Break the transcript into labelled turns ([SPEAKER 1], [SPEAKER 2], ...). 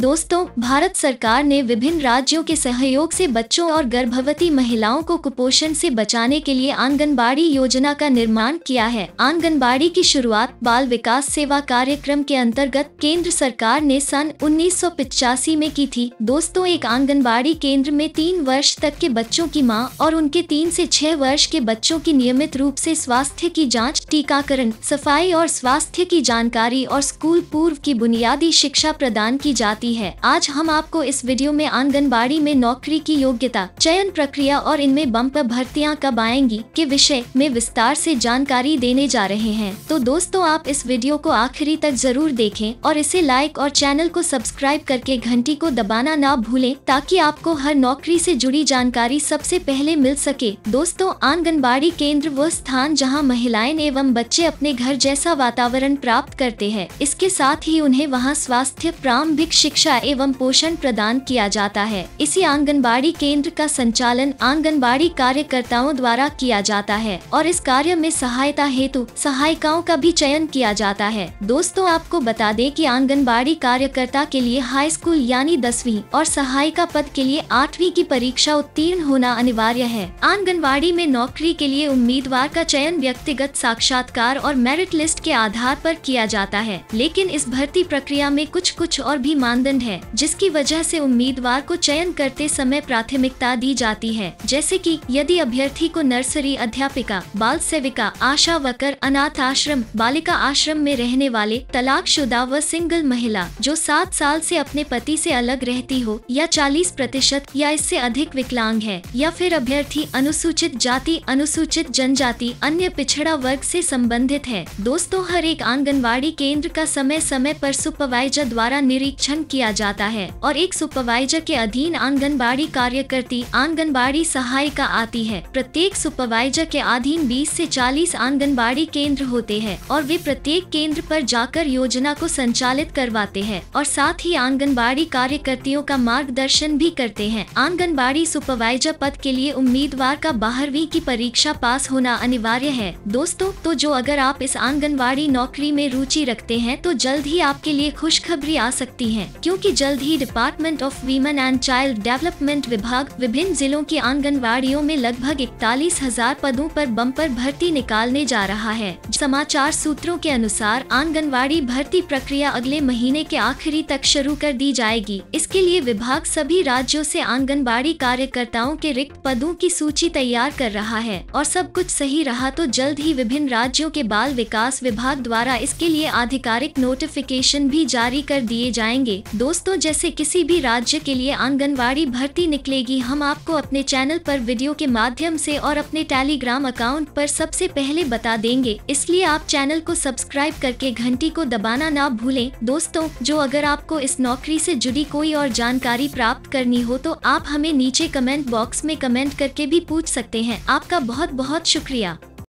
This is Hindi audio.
[SPEAKER 1] दोस्तों भारत सरकार ने विभिन्न राज्यों के सहयोग से बच्चों और गर्भवती महिलाओं को कुपोषण से बचाने के लिए आंगनबाड़ी योजना का निर्माण किया है आंगनबाड़ी की शुरुआत बाल विकास सेवा कार्यक्रम के अंतर्गत केंद्र सरकार ने सन उन्नीस में की थी दोस्तों एक आंगनबाड़ी केंद्र में तीन वर्ष तक के बच्चों की माँ और उनके तीन ऐसी छह वर्ष के बच्चों की नियमित रूप ऐसी स्वास्थ्य की जाँच टीकाकरण सफाई और स्वास्थ्य की जानकारी और स्कूल पूर्व की बुनियादी शिक्षा प्रदान की जाती रही है आज हम आपको इस वीडियो में आंगनबाड़ी में नौकरी की योग्यता चयन प्रक्रिया और इनमें बम्प भर्तियां कब आएंगी के विषय में विस्तार से जानकारी देने जा रहे हैं तो दोस्तों आप इस वीडियो को आखिरी तक जरूर देखें और इसे लाइक और चैनल को सब्सक्राइब करके घंटी को दबाना ना भूलें ताकि आपको हर नौकरी से जुड़ी जानकारी सबसे पहले मिल सके दोस्तों आंगनबाड़ी केंद्र वो स्थान जहाँ महिलाएं एवं बच्चे अपने घर जैसा वातावरण प्राप्त करते हैं इसके साथ ही उन्हें वहां स्वास्थ्य प्रारंभिक शिक्षा शिक्षा एवं पोषण प्रदान किया जाता है इसी आंगनबाड़ी केंद्र का संचालन आंगनबाड़ी कार्यकर्ताओं द्वारा किया जाता है और इस कार्य में सहायता हेतु सहायिकाओं का भी चयन किया जाता है दोस्तों आपको बता दें कि आंगनबाड़ी कार्यकर्ता के लिए हाई स्कूल यानी दसवीं और सहायिका पद के लिए आठवीं की परीक्षा उत्तीर्ण होना अनिवार्य है आंगनबाड़ी में नौकरी के लिए उम्मीदवार का चयन व्यक्तिगत साक्षात्कार और मेरिट लिस्ट के आधार पर किया जाता है लेकिन इस भर्ती प्रक्रिया में कुछ कुछ और भी मानदंड मानदंड है जिसकी वजह से उम्मीदवार को चयन करते समय प्राथमिकता दी जाती है जैसे कि यदि अभ्यर्थी को नर्सरी अध्यापिका बाल सेविका आशा वकर अनाथ आश्रम बालिका आश्रम में रहने वाले तलाकशुदा व सिंगल महिला जो सात साल से अपने पति से अलग रहती हो या चालीस प्रतिशत या इससे अधिक विकलांग है या फिर अभ्यर्थी अनुसूचित जाति अनुसूचित जनजाति अन्य पिछड़ा वर्ग से संबंधित है दोस्तों हर एक आंगनबाड़ी केंद्र का समय समय पर सुपरवाइजर द्वारा निरीक्षण किया किया जाता है और एक सुपरवाइजर के अधीन आंगनबाड़ी कार्यकर्ती आंगनबाड़ी सहायिका आती है प्रत्येक सुपरवाइजर के अधीन 20 से 40 आंगनबाड़ी केंद्र होते हैं और वे प्रत्येक केंद्र पर जाकर योजना को संचालित करवाते हैं और साथ ही आंगनबाड़ी कार्यकर्तियों का मार्गदर्शन भी करते हैं आंगनबाड़ी सुपरवाइजर पद के लिए उम्मीदवार का बारहवीं की परीक्षा पास होना अनिवार्य है दोस्तों तो जो अगर आप इस आंगनबाड़ी नौकरी में रुचि रखते हैं तो जल्द ही आपके लिए खुशखबरी आ सकती है क्यों क्योंकि जल्द ही department of women and child development विभाग विभिन्न जिलों के आंगनबाड़ियों में लगभग इकतालीस हजार पदों पर बम्पर भर्ती निकालने जा रहा है समाचार सूत्रों के अनुसार आंगनबाड़ी भर्ती प्रक्रिया अगले महीने के आखिरी तक शुरू कर दी जाएगी इसके लिए विभाग सभी राज्यों से आंगनबाड़ी कार्यकर्ताओं के रिक्त पदों की सूची तैयार कर रहा है और सब कुछ सही रहा तो जल्द ही विभिन्न राज्यों के बाल विकास विभाग द्वारा इसके लिए आधिकारिक नोटिफिकेशन भी जारी कर दिए जाएंगे दोस्तों जैसे किसी भी राज्य के लिए आंगनवाड़ी भर्ती निकलेगी हम आपको अपने चैनल पर वीडियो के माध्यम से और अपने टेलीग्राम अकाउंट पर सबसे पहले बता देंगे इसलिए आप चैनल को सब्सक्राइब करके घंटी को दबाना ना भूलें दोस्तों जो अगर आपको इस नौकरी से जुड़ी कोई और जानकारी प्राप्त करनी हो तो आप हमें नीचे कमेंट बॉक्स में कमेंट करके भी पूछ सकते हैं आपका बहुत बहुत शुक्रिया